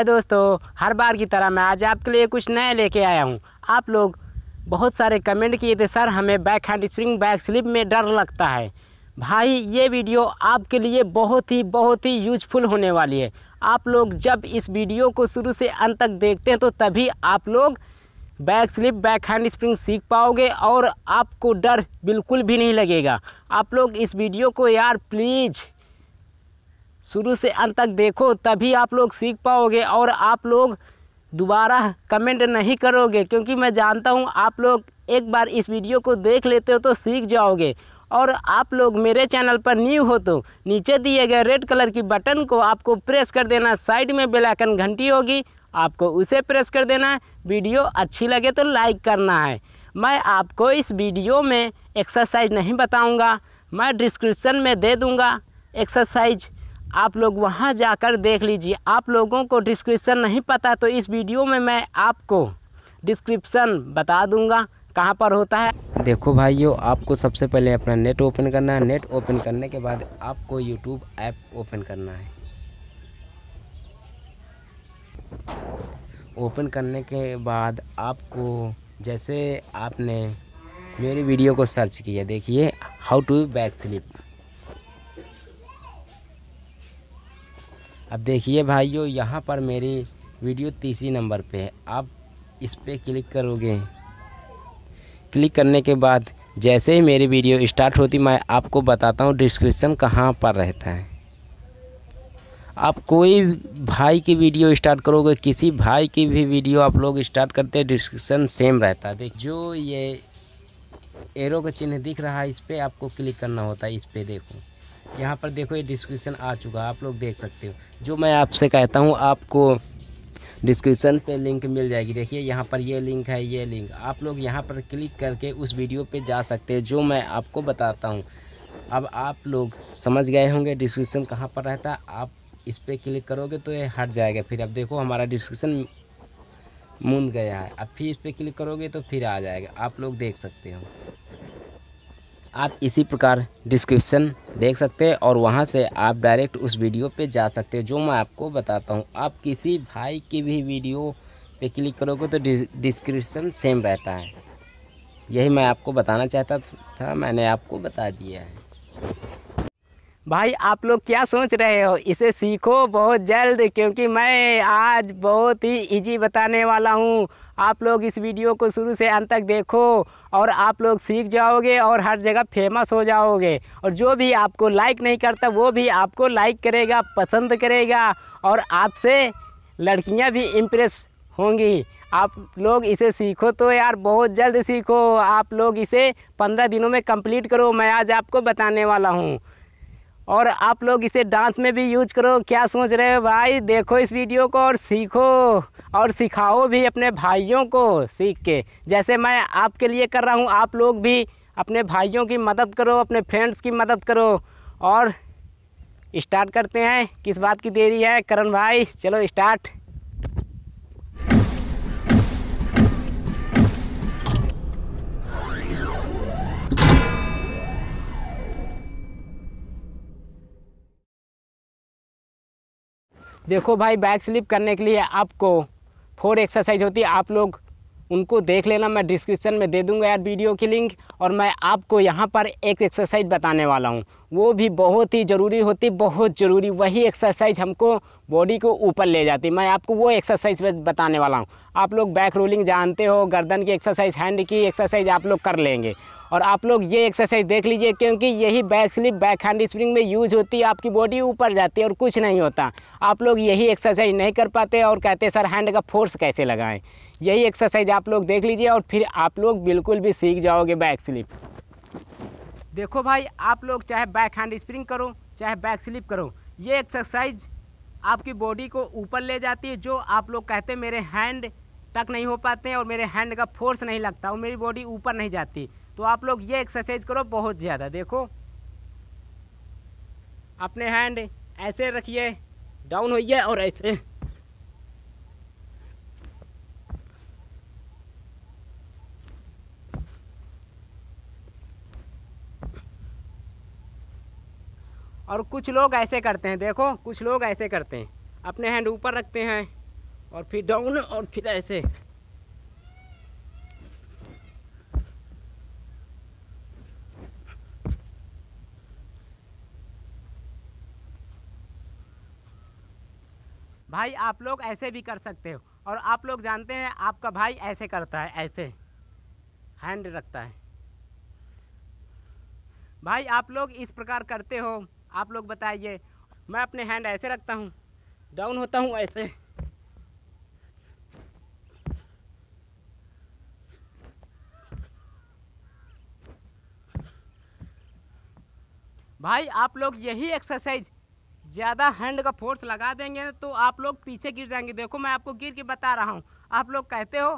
हाय दोस्तों हर बार की तरह मैं आज आपके लिए कुछ नया लेके आया हूँ आप लोग बहुत सारे कमेंट किए थे सर हमें back handspring back slip में डर लगता है भाई ये वीडियो आपके लिए बहुत ही बहुत ही यूजफुल होने वाली है आप लोग जब इस वीडियो को शुरू से अंत तक देखते हैं तो तभी आप लोग back slip back handspring सीख पाओगे और आपको डर बिल्कुल भी नहीं लगेगा आप लोग इस वीडियो को यार प्लीज़ शुरू से अंत तक देखो तभी आप लोग सीख पाओगे और आप लोग दोबारा कमेंट नहीं करोगे क्योंकि मैं जानता हूँ आप लोग एक बार इस वीडियो को देख लेते हो तो सीख जाओगे और आप लोग मेरे चैनल पर न्यू हो तो नीचे दिए गए रेड कलर की बटन को आपको प्रेस कर देना साइड में बेलाइकन घंटी होगी आपको उसे प्रेस कर देना है वीडियो अच्छी लगे तो लाइक करना है मैं आपको इस वीडियो में एक्सरसाइज नहीं बताऊंगा मैं डिस्क्रिप्शन में दे दूंगा एक्सरसाइज आप लोग वहाँ जाकर देख लीजिए आप लोगों को डिस्क्रिप्सन नहीं पता तो इस वीडियो में मैं आपको डिस्क्रिप्शन बता दूंगा कहाँ पर होता है देखो भाइयों आपको सबसे पहले अपना नेट ओपन करना है नेट ओपन करने के बाद आपको यूट्यूब ऐप ओपन करना है ओपन करने के बाद आपको जैसे आपने मेरी वीडियो को सर्च किया देखिए हाउ टू बैक स्लिप अब देखिए भाइयों यहाँ पर मेरी वीडियो तीसरी नंबर पे है आप इस पर क्लिक करोगे क्लिक करने के बाद जैसे ही मेरी वीडियो स्टार्ट होती मैं आपको बताता हूँ डिस्क्रिप्शन कहाँ पर रहता है आप कोई भाई की वीडियो स्टार्ट करोगे किसी भाई की भी वीडियो आप लोग स्टार्ट करते हैं डिस्क्रिप्शन सेम रहता है देख जो ये एरो का चिन्ह दिख रहा है इस पर आपको क्लिक करना होता है इस पर देखो यहाँ पर देखो ये डिस्क्रिप्शन आ चुका है आप लोग देख सकते हो जो मैं आपसे कहता हूँ आपको डिस्क्रिप्शन पे लिंक मिल जाएगी देखिए यहाँ पर ये लिंक है ये लिंक आप लोग यहाँ पर क्लिक करके उस वीडियो पे जा सकते हैं जो मैं आपको बताता हूँ अब आप लोग समझ गए होंगे डिस्क्रिप्शन कहाँ पर रहता है आप इस पर क्लिक करोगे तो ये हट जाएगा फिर अब देखो हमारा डिस्क्रिप्शन मुंद गया है अब फिर इस पर क्लिक करोगे तो फिर आ जाएगा आप लोग देख सकते हो आप इसी प्रकार डिस्क्रिप्शन देख सकते हैं और वहाँ से आप डायरेक्ट उस वीडियो पे जा सकते हैं जो मैं आपको बताता हूँ आप किसी भाई की भी वीडियो पे क्लिक करोगे तो डिस्क्रिप्शन सेम रहता है यही मैं आपको बताना चाहता था मैंने आपको बता दिया है भाई आप लोग क्या सोच रहे हो इसे सीखो बहुत जल्द क्योंकि मैं आज बहुत ही इजी बताने वाला हूँ आप लोग इस वीडियो को शुरू से अंत तक देखो और आप लोग सीख जाओगे और हर जगह फेमस हो जाओगे और जो भी आपको लाइक नहीं करता वो भी आपको लाइक करेगा पसंद करेगा और आपसे लड़कियाँ भी इम्प्रेस होंगी आप लोग इसे सीखो तो यार बहुत जल्द सीखो आप लोग इसे पंद्रह दिनों में कंप्लीट करो मैं आज आपको बताने वाला हूँ और आप लोग इसे डांस में भी यूज करो क्या सोच रहे हो भाई देखो इस वीडियो को और सीखो और सिखाओ भी अपने भाइयों को सीख के जैसे मैं आपके लिए कर रहा हूँ आप लोग भी अपने भाइयों की मदद करो अपने फ्रेंड्स की मदद करो और स्टार्ट करते हैं किस बात की देरी है करण भाई चलो स्टार्ट देखो भाई बैक स्लिप करने के लिए आपको फोर एक्सरसाइज होती है आप लोग उनको देख लेना मैं डिस्क्रिप्शन में दे दूंगा यार वीडियो की लिंक और मैं आपको यहाँ पर एक एक्सरसाइज बताने वाला हूँ वो भी बहुत ही ज़रूरी होती बहुत ज़रूरी वही एक्सरसाइज हमको बॉडी को ऊपर ले जाती मैं आपको वो एक्सरसाइज बताने वाला हूँ आप लोग बैक रोलिंग जानते हो गर्दन की एक्सरसाइज हैंड की एक्सरसाइज आप लोग कर लेंगे और आप लोग ये एक्सरसाइज देख लीजिए क्योंकि यही back slip back handspring में यूज होती है आपकी बॉडी ऊपर जाती है और कुछ नहीं होता आप लोग यही एक्सरसाइज नहीं कर पाते और कहते सर हैंड का फोर्स कैसे लगाएं यही एक्सरसाइज आप लोग देख लीजिए और फिर आप लोग बिल्कुल भी सीख जाओगे बैक स्लिप देखो भाई आप लोग चाहे बैक हैंड स्प्रिंग करो चाहे बैक स्लिप करो ये एक्सरसाइज आपकी बॉडी को ऊपर ले जाती है जो आप लोग कहते मेरे हैंड तक नहीं हो पाते हैं और मेरे हैंड का फोर्स नहीं लगता और मेरी बॉडी ऊपर नहीं जाती तो आप लोग ये एक्सरसाइज करो बहुत ज़्यादा देखो अपने हैंड ऐसे रखिए डाउन होइए और ऐसे और कुछ लोग ऐसे करते हैं देखो कुछ लोग ऐसे करते हैं अपने हैंड ऊपर रखते हैं और फिर डाउन और फिर ऐसे भाई आप लोग ऐसे भी कर सकते हो और आप लोग जानते हैं आपका भाई ऐसे करता है ऐसे हैंड रखता है भाई आप लोग इस प्रकार करते हो आप लोग बताइए मैं अपने हैंड ऐसे रखता हूँ डाउन होता हूँ ऐसे भाई आप लोग यही एक्सरसाइज ज़्यादा हैंड का फोर्स लगा देंगे तो आप लोग पीछे गिर जाएंगे देखो मैं आपको गिर के बता रहा हूँ आप लोग कहते हो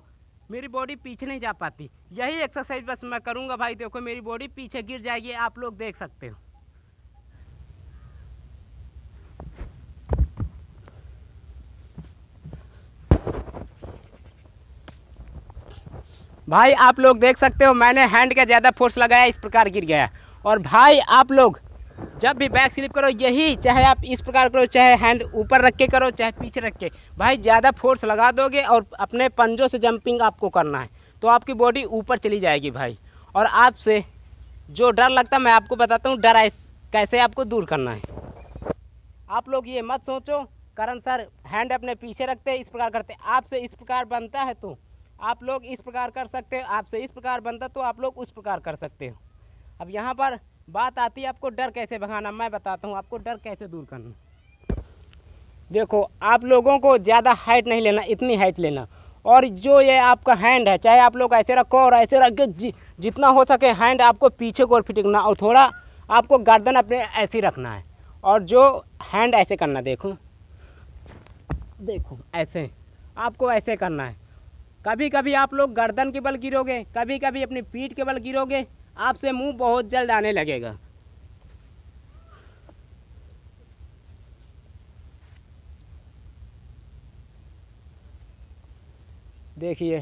मेरी बॉडी पीछे नहीं जा पाती यही एक्सरसाइज बस मैं करूँगा भाई देखो मेरी बॉडी पीछे गिर जाएगी आप लोग देख सकते हो भाई आप लोग देख सकते हो मैंने हैंड का ज़्यादा फोर्स लगाया इस प्रकार गिर गया और भाई आप लोग जब भी बैक स्लिप करो यही चाहे आप इस प्रकार करो चाहे हैंड ऊपर रख के करो चाहे पीछे रख के भाई ज़्यादा फोर्स लगा दोगे और अपने पंजों से जंपिंग आपको करना है तो आपकी बॉडी ऊपर चली जाएगी भाई और आपसे जो डर लगता है मैं आपको बताता हूँ डर कैसे आपको दूर करना है आप लोग ये मत सोचो करण सर हैंड अपने पीछे रखते इस प्रकार करते आपसे इस प्रकार बनता है तो आप लोग इस प्रकार कर सकते हो आपसे इस प्रकार बनता तो आप लोग उस प्रकार कर सकते हो अब यहाँ पर बात आती है आपको डर कैसे भगाना मैं बताता हूँ आपको डर कैसे दूर करना देखो आप लोगों को ज़्यादा हाइट नहीं लेना इतनी हाइट लेना और जो ये आपका हैंड है चाहे आप लोग ऐसे रखो और ऐसे रख के जि, जितना हो सके हैंड आपको पीछे को और फिटिकना और थोड़ा आपको गर्दन अपने ऐसे रखना है और जो हैंड ऐसे करना देखो देखो ऐसे आपको ऐसे करना है कभी कभी आप लोग गर्दन के बल गिरोगे कभी कभी अपनी पीठ के बल गिरोगे आपसे मुंह बहुत जल्द आने लगेगा देखिए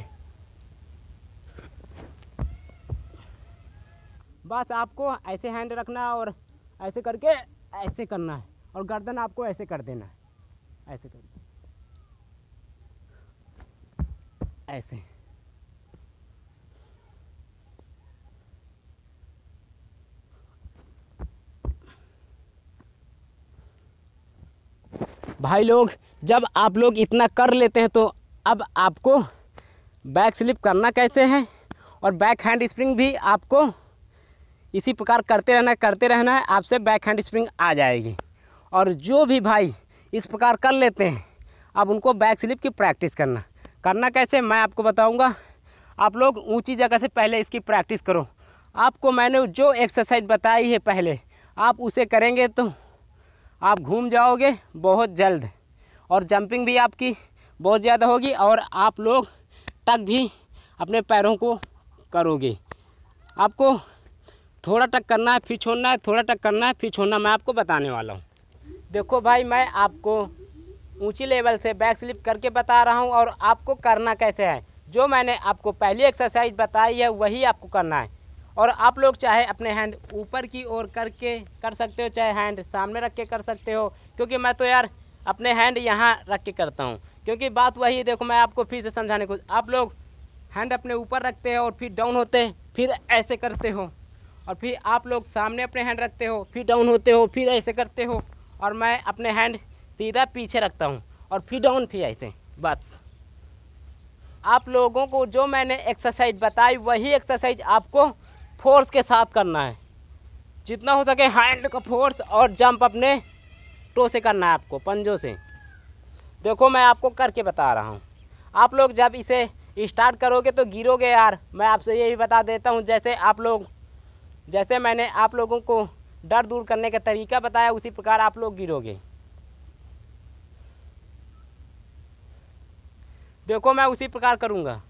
बस आपको ऐसे हैंड रखना है और ऐसे करके ऐसे करना है और गर्दन आपको ऐसे कर देना है ऐसे कर ऐसे भाई लोग जब आप लोग इतना कर लेते हैं तो अब आपको बैक स्लिप करना कैसे है और बैक हैंड स्प्रिंग भी आपको इसी प्रकार करते रहना करते रहना है आपसे बैक हैंड स्प्रिंग आ जाएगी और जो भी भाई इस प्रकार कर लेते हैं अब उनको बैक स्लिप की प्रैक्टिस करना करना कैसे मैं आपको बताऊंगा आप लोग ऊंची जगह से पहले इसकी प्रैक्टिस करो आपको मैंने जो एक्सरसाइज बताई है पहले आप उसे करेंगे तो आप घूम जाओगे बहुत जल्द और जंपिंग भी आपकी बहुत ज़्यादा होगी और आप लोग टक भी अपने पैरों को करोगे आपको थोड़ा टक करना है फिर छोड़ना है थोड़ा टक करना है फिर छोड़ना मैं आपको बताने वाला हूँ देखो भाई मैं आपको ऊंची लेवल से बैक स्लिप करके बता रहा हूँ और आपको करना कैसे है जो मैंने आपको पहली एक्सरसाइज बताई है वही आपको करना है और आप लोग चाहे अपने हैंड ऊपर की ओर करके कर सकते हो चाहे हैंड सामने रख के कर सकते हो क्योंकि मैं तो यार अपने हैंड यहाँ रख के करता हूँ क्योंकि बात वही है देखो मैं आपको फिर से समझाने को आप लोग हैंड अपने ऊपर रखते हो और फिर डाउन होते फिर ऐसे करते हो और फिर आप लोग सामने अपने हैंड रखते हो फिर डाउन होते हो फिर ऐसे करते हो और मैं अपने हैंड सीधा पीछे रखता हूँ और फिर डाउन फिर ऐसे बस आप लोगों को जो मैंने एक्सरसाइज बताई वही एक्सरसाइज आपको फोर्स के साथ करना है जितना हो सके हैंड का फोर्स और जंप अपने टो से करना है आपको पंजों से देखो मैं आपको करके बता रहा हूँ आप लोग जब इसे स्टार्ट करोगे तो गिरोगे यार मैं आपसे यही बता देता हूँ जैसे आप लोग जैसे मैंने आप लोगों को डर दूर करने का तरीका बताया उसी प्रकार आप लोग गिरोगे देखो मैं उसी प्रकार करूँगा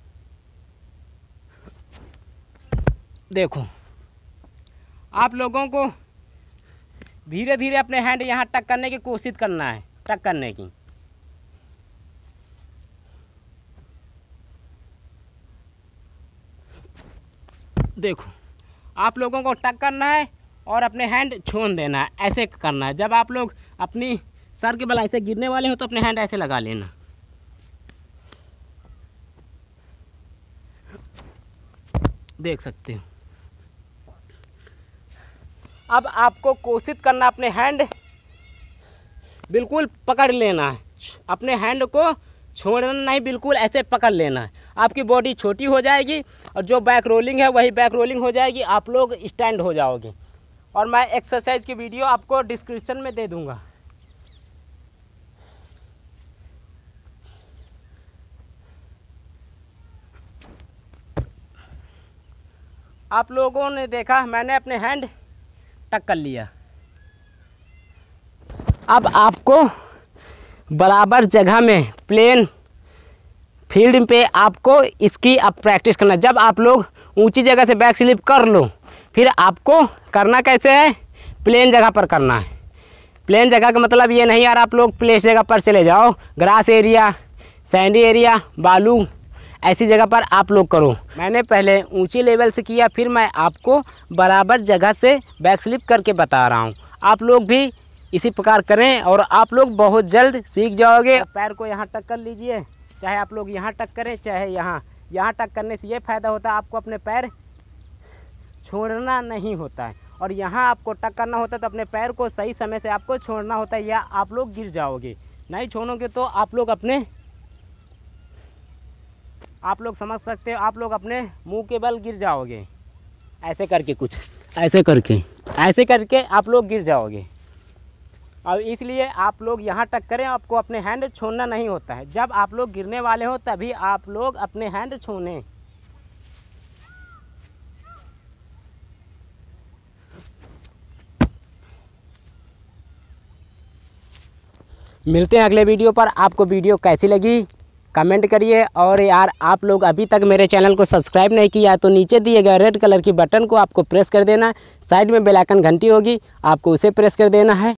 देखो आप लोगों को धीरे धीरे अपने हैंड यहाँ टक करने की कोशिश करना है टक करने की देखो आप लोगों को टक करना है और अपने हैंड छोड़ देना है ऐसे करना है जब आप लोग अपनी सर के बल ऐसे गिरने वाले हो तो अपने हैंड ऐसे लगा लेना देख सकते हो अब आपको कोशिश करना अपने हैंड बिल्कुल पकड़ लेना है अपने हैंड को छोड़ना नहीं बिल्कुल ऐसे पकड़ लेना है आपकी बॉडी छोटी हो जाएगी और जो बैक रोलिंग है वही बैक रोलिंग हो जाएगी आप लोग स्टैंड हो जाओगे और मैं एक्सरसाइज की वीडियो आपको डिस्क्रिप्शन में दे दूँगा आप लोगों ने देखा मैंने अपने हैंड टक कर लिया अब आपको बराबर जगह में प्लेन फील्ड पे आपको इसकी आप प्रैक्टिस करना जब आप लोग ऊंची जगह से बैक स्लिप कर लो फिर आपको करना कैसे है प्लेन जगह पर करना है प्लेन जगह का मतलब ये नहीं यार आप लोग प्लेस जगह पर चले जाओ ग्रास एरिया सैंडी एरिया बालू ऐसी जगह पर आप लोग करो मैंने पहले ऊंचे लेवल से किया फिर मैं आपको बराबर जगह से बैक स्लिप करके बता रहा हूँ आप लोग भी इसी प्रकार करें और आप लोग बहुत जल्द सीख जाओगे पैर को यहाँ टक कर लीजिए चाहे आप लोग यहाँ टक करें चाहे यहाँ यहाँ टक करने से ये फ़ायदा होता है आपको अपने पैर छोड़ना नहीं होता है और यहाँ आपको टक करना होता है तो अपने पैर को सही समय से आपको छोड़ना होता है या आप लोग गिर जाओगे नहीं छोड़ोगे तो आप लोग अपने आप लोग समझ सकते हो आप लोग अपने मुंह के बल गिर जाओगे ऐसे करके कुछ ऐसे करके ऐसे करके आप लोग गिर जाओगे और इसलिए आप लोग यहाँ टक करें आपको अपने हैंड छोड़ना नहीं होता है जब आप लोग गिरने वाले हो तभी आप लोग अपने हैंड छोड़ें मिलते हैं अगले वीडियो पर आपको वीडियो कैसी लगी कमेंट करिए और यार आप लोग अभी तक मेरे चैनल को सब्सक्राइब नहीं किया तो नीचे दिए गए रेड कलर की बटन को आपको प्रेस कर देना साइड में बेलाइकन घंटी होगी आपको उसे प्रेस कर देना है